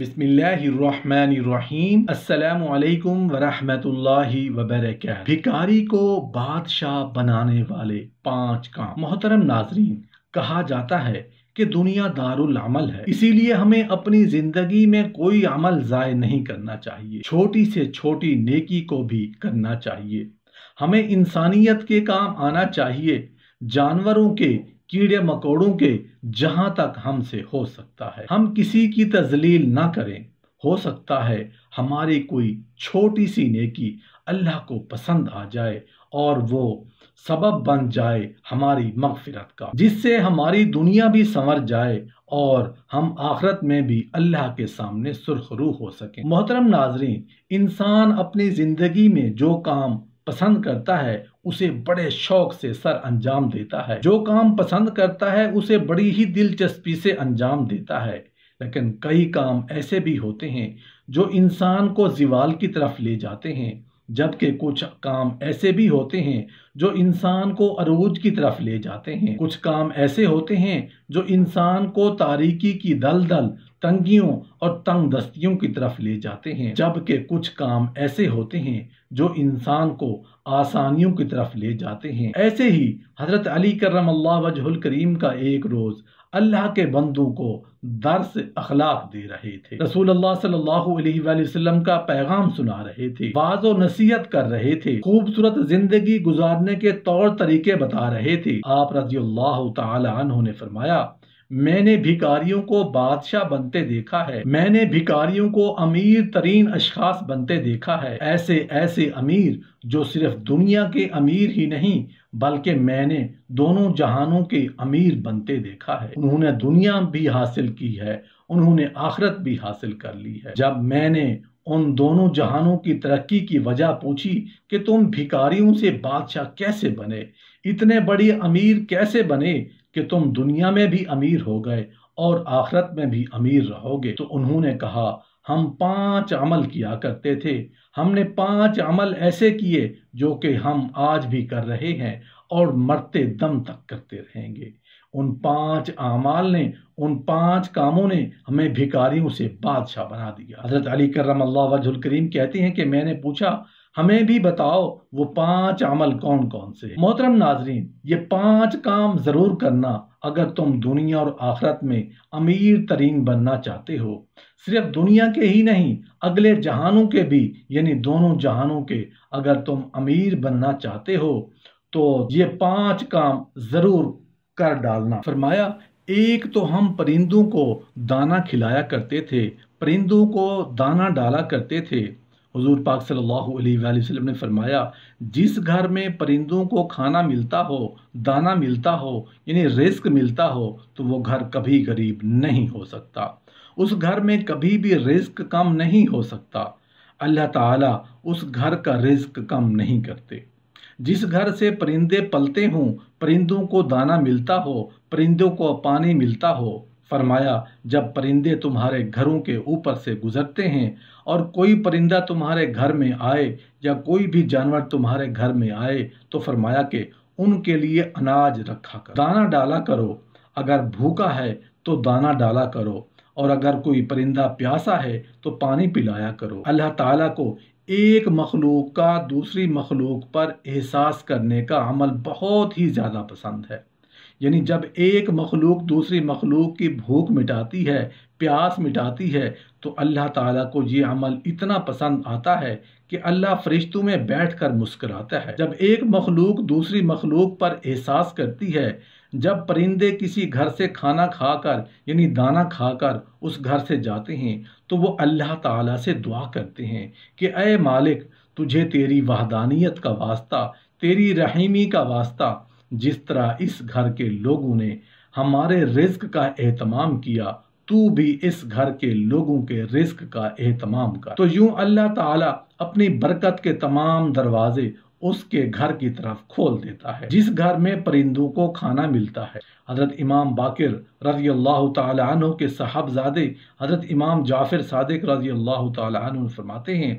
बिस्मिल्लाहिर्रहमानिर्रहीम अस्सलाम वालेकुम भिकारी को बादशाह बनाने वाले पांच काम मोहतरम नाजरीन कहा जाता है कि दुनिया दारुल अमल है इसीलिए हमें अपनी जिंदगी में कोई अमल जाय नहीं करना चाहिए छोटी से छोटी नेकी को भी करना चाहिए हमें इंसानियत के काम आना चाहिए जानवरों के कीड़े मकोड़ों के जहां तक हमसे हो सकता है हम किसी की तजलील ना करें हो सकता है हमारी कोई छोटी सी नेकी अल्लाह को पसंद आ जाए और वो सबब बन जाए हमारी मगफिरत का जिससे हमारी दुनिया भी संवर जाए और हम आखरत में भी अल्लाह के सामने सुरखरू हो सकें मोहतरम नाजरीन इंसान अपनी ज़िंदगी में जो काम पसंद करता है उसे बड़े शौक से सर अंजाम देता है जो काम पसंद करता है उसे बड़ी ही दिलचस्पी से अंजाम देता है लेकिन कई काम ऐसे भी होते हैं जो इंसान को जीवाल की तरफ ले जाते हैं जबकि कुछ काम ऐसे भी होते हैं जो इंसान को अरूज की तरफ ले जाते हैं कुछ काम ऐसे होते हैं जो इंसान को तारीकी की दलदल तंगियों और तंग दस्तियों की तरफ ले जाते हैं जबकि कुछ काम ऐसे होते हैं जो इंसान को आसानियों की तरफ ले जाते हैं ऐसे ही हजरत अली करम अल्लाह वजहुल करीम का एक रोज़ अल्लाह के बंदों को दर्स अखलाक दे रहे थे रसूल अल्लाह सल्लल्लाहु अलैहि वसल्लम का पैगाम सुना रहे थे वाज और नसीहत कर रहे थे खूबसूरत जिंदगी गुजारने के तौर तरीके बता रहे थे आप रजी अल्लाह तहों ने फरमाया मैंने भिकारियों को बादशाह बनते देखा है मैंने भिकारियों को अमीर तरीन अशास बनते देखा है ऐसे ऐसे अमीर जो सिर्फ दुनिया के अमीर ही नहीं बल्कि मैंने दोनों जहानों के अमीर बनते देखा है उन्होंने दुनिया भी हासिल की है उन्होंने आखरत भी हासिल कर ली है जब मैंने उन दोनों जहानों की तरक्की की वजह पूछी कि तुम भिकारियों से बादशाह कैसे बने इतने बड़े अमीर कैसे बने कि तुम दुनिया में भी अमीर हो गए और आखरत में भी अमीर रहोगे तो उन्होंने कहा हम पांच अमल किया करते थे हमने पांच अमल ऐसे किए जो कि हम आज भी कर रहे हैं और मरते दम तक करते रहेंगे उन पांच अमाल ने उन पांच कामों ने हमें भिकारियों से बादशाह बना दिया हजरत अली करम अल्लाह वजुल करीम कहते हैं कि मैंने पूछा हमें भी बताओ वो पांच अमल कौन कौन से मोहतरम नाजरीन ये पांच काम जरूर करना अगर तुम दुनिया और आखरत में अमीर तरीन बनना चाहते हो सिर्फ दुनिया के ही नहीं अगले जहानों के भी यानी दोनों जहानों के अगर तुम अमीर बनना चाहते हो तो ये पांच काम जरूर कर डालना फरमाया एक तो हम परिंदों को दाना खिलाया करते थे परिंदों को दाना डाला करते थे हजूर पाक सल्हसम ने फरमाया जिस घर में परिंदों को खाना मिलता हो दाना मिलता हो यानी रिस्क मिलता हो तो वो घर कभी गरीब नहीं हो सकता उस घर में कभी भी रिस्क कम नहीं हो सकता अल्लाह ताला उस घर का रिस्क कम नहीं करते जिस घर से परिंदे पलते हों परिंदों को दाना मिलता हो परिंदों को पानी मिलता हो फरमाया जब परिंदे तुम्हारे घरों के ऊपर से गुजरते हैं और कोई परिंदा तुम्हारे घर में आए या कोई भी जानवर तुम्हारे घर में आए तो फरमाया कि उनके लिए अनाज रखा करो दाना डाला करो अगर भूखा है तो दाना डाला करो और अगर कोई परिंदा प्यासा है तो पानी पिलाया करो अल्लाह ताला को एक मखलूक का दूसरी मखलूक पर एहसास करने का अमल बहुत ही ज़्यादा पसंद है यानी जब एक मखलूक दूसरी मखलूक की भूख मिटाती है प्यास मिटाती है तो अल्लाह ताला को ये अमल इतना पसंद आता है कि अल्लाह फरिश्तों में बैठ कर मुस्कराता है जब एक मखलूक दूसरी मखलूक पर एहसास करती है जब परिंदे किसी घर से खाना खाकर यानी दाना खाकर उस घर से जाते हैं तो वो अल्लाह ताला से दुआ करते हैं कि अय मालिक तुझे तेरी वहदानियत का वास्ता तेरी रहीमी का वास्ता जिस तरह इस घर के लोगों ने हमारे रिज्क का एहतमाम किया तू भी इस घर के लोगों के रिस्क का एहतमाम कर तो यूं अल्लाह ताला अपनी बरकत के तमाम दरवाजे उसके घर की तरफ खोल देता है जिस घर में परिंदों को खाना मिलता है हजरत इमाम बाकिर रजी अल्लाह तु के साहबजादे हजरत इमाम जाफिर सादिक रजी अल्लाह तु फरमाते हैं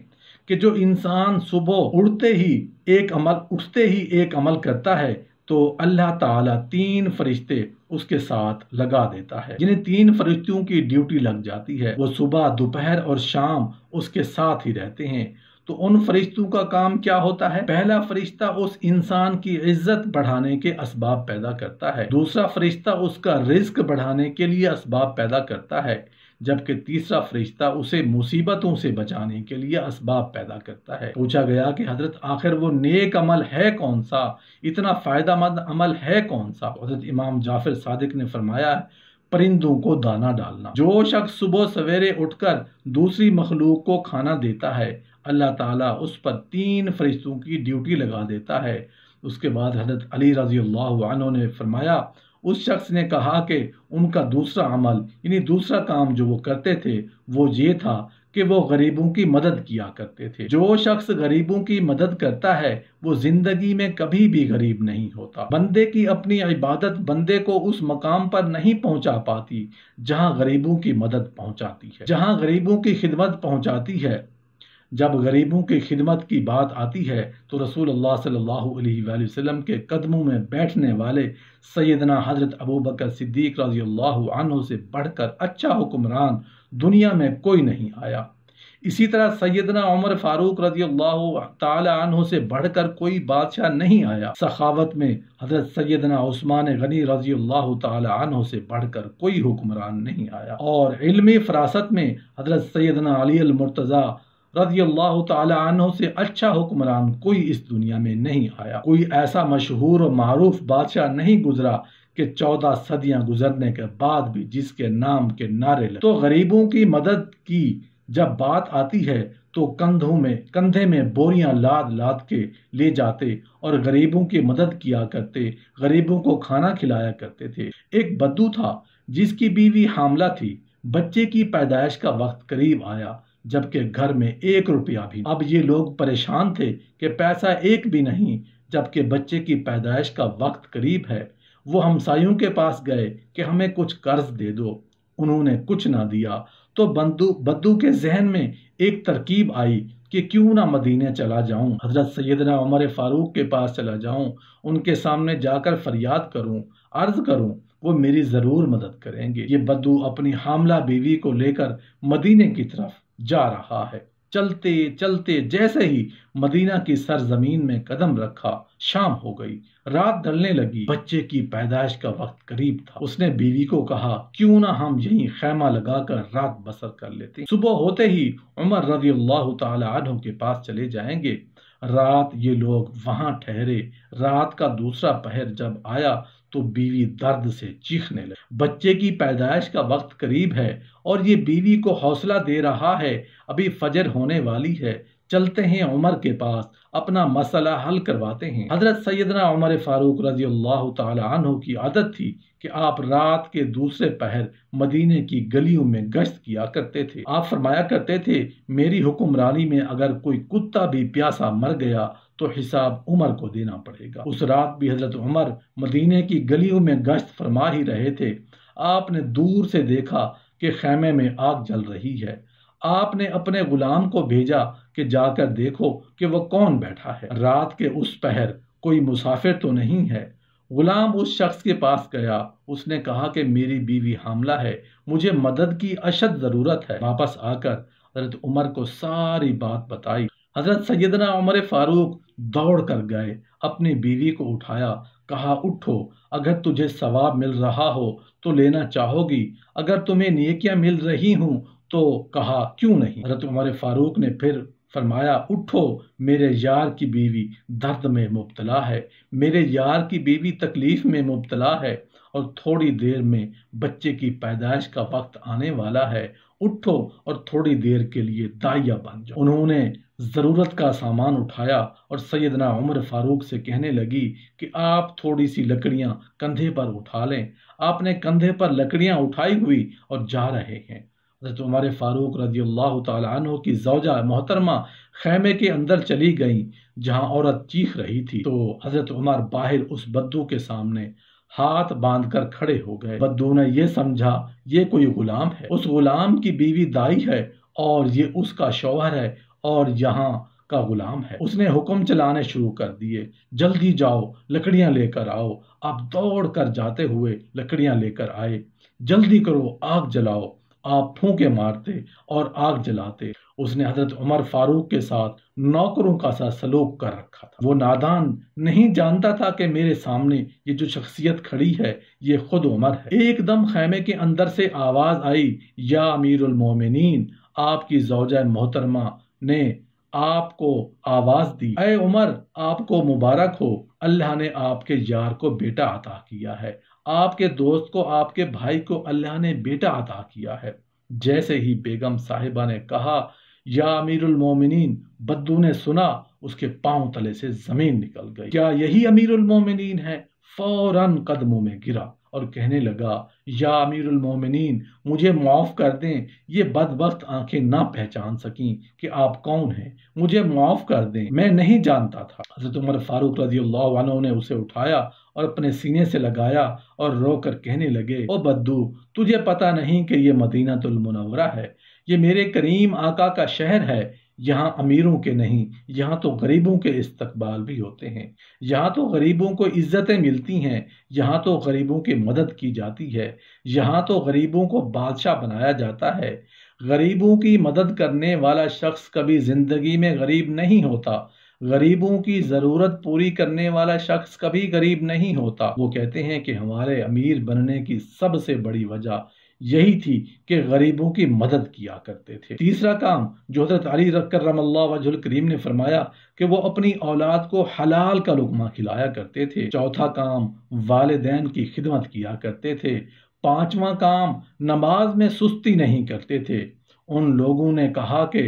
कि जो इंसान सुबह उड़ते ही एक अमल उठते ही एक अमल करता है तो अल्लाह ताला तीन फरिश्ते उसके साथ लगा देता है जिन्हें तीन फरिश्तों की ड्यूटी लग जाती है वो सुबह दोपहर और शाम उसके साथ ही रहते हैं तो उन फरिश्तों का काम क्या होता है पहला फरिश्ता उस इंसान की इज्जत बढ़ाने के असबाब पैदा करता है दूसरा फरिश्ता उसका रिस्क बढ़ाने के लिए असबाब पैदा करता है जबकि तीसरा फरिश्ता उसे मुसीबतों से बचाने के लिए इसबाब पैदा करता है पूछा गया कि हजरत आखिर वो नेक अमल है कौन सा इतना फ़ायदा मंद अमल है कौन सा हजरत इमाम जाफिर सादिक ने फरमाया परिंदों को दाना डालना जो शख्स सुबह सवेरे उठकर दूसरी मखलूक को खाना देता है अल्लाह ताला उस पर तीन फरिश्तों की ड्यूटी लगा देता है उसके बाद हजरत अली रजी अल्लाह ने फरमाया उस शख्स ने कहा कि उनका दूसरा अमल यानी दूसरा काम जो वो करते थे वो ये था कि वो गरीबों की मदद किया करते थे जो शख्स गरीबों की मदद करता है वो जिंदगी में कभी भी गरीब नहीं होता बंदे की अपनी इबादत बंदे को उस मकाम पर नहीं पहुंचा पाती जहां गरीबों की मदद पहुंचाती है जहां गरीबों की खिदमत पहुंचाती है जब गरीबों की खिदमत की बात आती है तो रसूल अल्लाह सल्लल्लाहु अलैहि वसल्लम के कदमों में बैठने वाले सैदना हजरत अबू बकर सिद्दीक रजी अल्लाह से बढ़कर अच्छा हुक्मरान दुनिया में कोई नहीं आया इसी तरह सैदना उमर फारूक रजी अल्लाह तहों से बढ़कर कोई बादशाह नहीं आया सखावत में हजरत सैदना उस्मान गनी रजी अल्लाह तहों से बढ़कर कोई हुक्मरान नहीं आया और इल्मी फरासत में हजरत सैदना अली अलमरतज़ा रजी अल्लाह तु से अच्छा हुक्मरान कोई इस दुनिया में नहीं आया कोई ऐसा मशहूर और मरूफ बादशाह नहीं गुजरा के चौदह सदियां गुजरने के बाद भी जिसके नाम के नारे लगे तो गरीबों की मदद की जब बात आती है तो कंधों में कंधे में बोरियां लाद लाद के ले जाते और गरीबों की मदद किया करते गरीबों को खाना खिलाया करते थे एक बद्दू था जिसकी बीवी हामला थी बच्चे की पैदाइश का वक्त करीब आया जबकि घर में एक रुपया भी अब ये लोग परेशान थे कि पैसा एक भी नहीं जबकि बच्चे की पैदाइश का वक्त करीब है वो हमसायों के पास गए कि हमें कुछ कर्ज दे दो उन्होंने कुछ ना दिया तो बंदू बद्दू के जहन में एक तरकीब आई कि क्यों ना मदीने चला जाऊं हजरत सैदना उमर फारूक के पास चला जाऊं उनके सामने जाकर फरियाद करूं अर्ज करूं वो मेरी ज़रूर मदद करेंगे ये बद्दू अपनी हामला बीवी को लेकर मदीने की तरफ जा रहा है चलते चलते जैसे ही मदीना की सरजमीन में कदम रखा शाम हो गई रात ढलने लगी बच्चे की पैदाइश का वक्त करीब था उसने बीवी को कहा क्यों ना हम यहीं खैमा लगाकर रात बसर कर लेते सुबह होते ही उमर रजी अल्लाह तहों के पास चले जाएंगे रात ये लोग वहां ठहरे रात का दूसरा पहर जब आया तो बीवी दर्द से चीखने लगी बच्चे की पैदाइश का वक्त करीब है और ये बीवी को हौसला दे रहा है अभी फजर होने वाली है चलते हैं उमर के पास अपना मसला हल करवाते हैं हजरत सैदना उमर फारूक रजी अल्लाह तहों की आदत थी कि आप रात के दूसरे पहर मदीने की गलियों में गश्त किया करते थे आप फरमाया करते थे मेरी हुक्मरानी में अगर कोई कुत्ता भी प्यासा मर गया तो हिसाब उमर को देना पड़ेगा उस रात भी हजरत उमर मदीने की गलियों में गश्त फरमा ही रहे थे आपने दूर से देखा कि खेमे में आग जल रही है आपने अपने गुलाम को भेजा कि जाकर देखो कि वो कौन बैठा है रात के उस पहर कोई मुसाफिर तो नहीं है गुलाम उस शख्स के पास गया उसने कहा कि मेरी बीवी हामला है मुझे मदद की अशद ज़रूरत है वापस आकर हजरत उमर को सारी बात बताई हजरत सैदना उमर फारूक दौड़ कर गए अपनी बीवी को उठाया कहा उठो अगर तुझे सवाब मिल रहा हो तो लेना चाहोगी अगर तुम्हें नेकियां मिल रही हूँ तो कहा क्यों नहीं हजरत उमर फारूक ने फिर फरमाया उठो मेरे यार की बीवी दर्द में मुबतला है मेरे यार की बीवी तकलीफ में मुबतला है और थोड़ी देर में बच्चे की पैदाइश का वक्त आने वाला है उठो और थोड़ी देर के लिए दाइया बन जाओ उन्होंने ज़रूरत का सामान उठाया और सैदना उमर फारूक से कहने लगी कि आप थोड़ी सी लकड़ियाँ कंधे पर उठा लें आपने कंधे पर लकड़ियाँ उठाई हुई और जा रहे हैं हजरत उमर फ़ारूक रजी अल्लाह तु की जौजा मोहतरमा खैमे के अंदर चली गई जहाँ औरत चीख रही थी तो हजरत उमर बाहर उस बद्दू के सामने हाथ बांध कर खड़े हो गए बद्दू ने यह समझा ये कोई गुलाम है उस गुलाम की बीवी दाई है और ये उसका शौहर है और यहाँ का गुलाम है उसने हुक्म चलाने शुरू कर दिए जल्दी जाओ लकड़ियां लेकर आओ आप दौड़ कर जाते हुए लकड़ियां लेकर आए जल्दी करो आग जलाओ आप फूके मारते और आग जलाते उसने हजरत उमर फारूक के साथ नौकरों का सा सलूक कर रखा था वो नादान नहीं जानता था कि मेरे सामने ये जो शख्सियत खड़ी है ये खुद उमर है एकदम खैमे के अंदर से आवाज आई या अमीर मोमिनीन आपकी जोजा मोहतरमा ने आपको आवाज दी अमर आपको मुबारक हो अल्लाह ने आपके यार को बेटा अता किया है आपके दोस्त को आपके भाई को अल्लाह ने बेटा अता किया है जैसे ही बेगम साहिबा ने कहा या अमीरुल मोमिनीन बद्दू ने सुना उसके पांव तले से जमीन निकल गई क्या यही अमीरुल मोमिनीन है फौरन कदमों में गिरा और कहने लगा या अमीरुल मोमिनीन मुझे माफ़ कर दें ये बदबख्त आंखें ना पहचान सकीं कि आप कौन हैं मुझे माफ़ कर दें मैं नहीं जानता था हजरत उमर फारूक रजी ने उसे उठाया और अपने सीने से लगाया और रो कर कहने लगे ओ बद्दू तुझे पता नहीं कि ये मदीना मुनवरा है ये मेरे करीम आका का शहर है यहाँ अमीरों के नहीं यहाँ तो गरीबों के इस्तकबाल भी होते हैं यहाँ तो गरीबों को इज्जतें मिलती हैं यहाँ तो गरीबों की मदद की जाती है यहाँ तो गरीबों को बादशाह बनाया जाता है गरीबों की मदद करने वाला शख्स कभी ज़िंदगी में गरीब नहीं होता गरीबों की जरूरत पूरी करने वाला शख्स कभी गरीब नहीं होता वो कहते हैं कि हमारे अमीर बनने की सबसे बड़ी वजह यही थी कि गरीबों की मदद किया करते थे तीसरा काम जो हजरत अली वजुल करीम ने फरमाया कि वो अपनी औलाद को हलाल का लुकमा खिलाया करते थे चौथा काम वालदेन की खिदमत किया करते थे पांचवा काम नमाज में सुस्ती नहीं करते थे उन लोगों ने कहा कि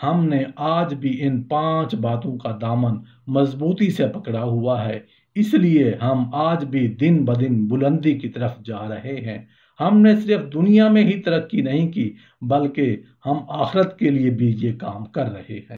हमने आज भी इन पांच बातों का दामन मजबूती से पकड़ा हुआ है इसलिए हम आज भी दिन ब दिन बुलंदी की तरफ जा रहे हैं हमने सिर्फ दुनिया में ही तरक्की नहीं की बल्कि हम आखरत के लिए भी ये काम कर रहे हैं